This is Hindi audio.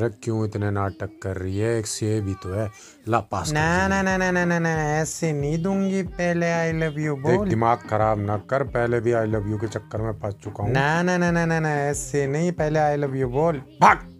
रख क्यों इतने नाटक कर रही है एक से भी तो है ला पास ना ना ना ना ना ना ना ऐसे नहीं दूंगी पहले आई लव यू बोल दिमाग खराब ना कर पहले भी आई लव यू के चक्कर में फंस चुका हूँ ना ना ना ना ना ऐसे नहीं पहले आई लव यू बोल भाग